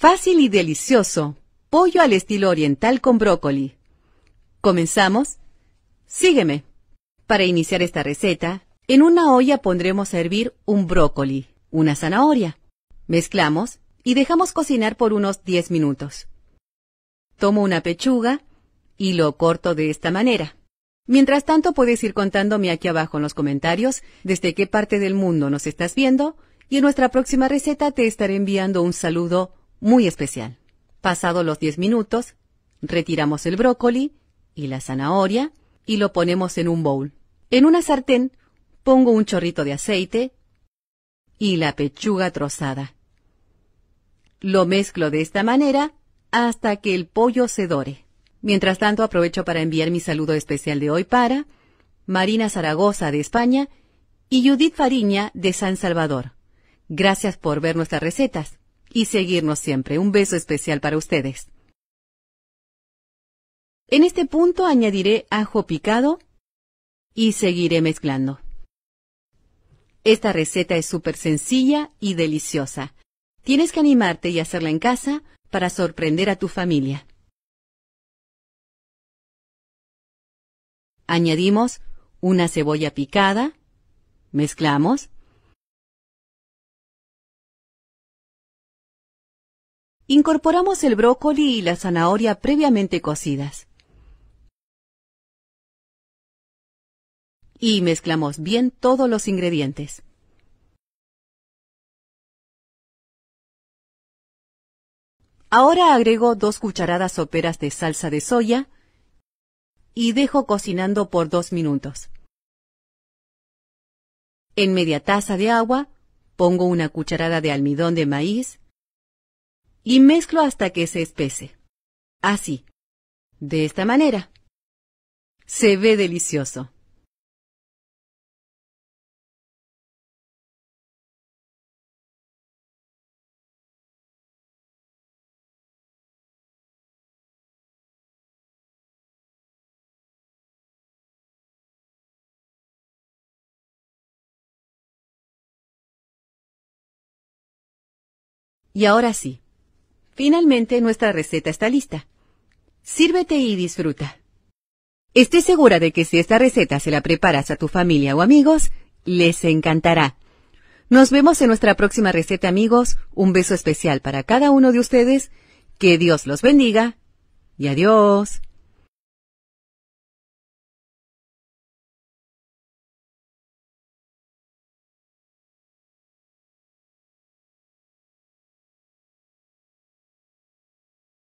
Fácil y delicioso. Pollo al estilo oriental con brócoli. ¿Comenzamos? Sígueme. Para iniciar esta receta, en una olla pondremos a hervir un brócoli, una zanahoria. Mezclamos y dejamos cocinar por unos 10 minutos. Tomo una pechuga y lo corto de esta manera. Mientras tanto, puedes ir contándome aquí abajo en los comentarios desde qué parte del mundo nos estás viendo y en nuestra próxima receta te estaré enviando un saludo muy especial. Pasados los 10 minutos, retiramos el brócoli y la zanahoria y lo ponemos en un bowl. En una sartén pongo un chorrito de aceite y la pechuga trozada. Lo mezclo de esta manera hasta que el pollo se dore. Mientras tanto, aprovecho para enviar mi saludo especial de hoy para Marina Zaragoza de España y Judith Fariña de San Salvador. Gracias por ver nuestras recetas y seguirnos siempre. Un beso especial para ustedes. En este punto añadiré ajo picado y seguiré mezclando. Esta receta es súper sencilla y deliciosa. Tienes que animarte y hacerla en casa para sorprender a tu familia. Añadimos una cebolla picada, mezclamos Incorporamos el brócoli y la zanahoria previamente cocidas. Y mezclamos bien todos los ingredientes. Ahora agrego dos cucharadas soperas de salsa de soya y dejo cocinando por dos minutos. En media taza de agua pongo una cucharada de almidón de maíz y mezclo hasta que se espese. Así. De esta manera. Se ve delicioso. Y ahora sí. Finalmente, nuestra receta está lista. Sírvete y disfruta. Estoy segura de que si esta receta se la preparas a tu familia o amigos, les encantará. Nos vemos en nuestra próxima receta, amigos. Un beso especial para cada uno de ustedes. Que Dios los bendiga. Y adiós.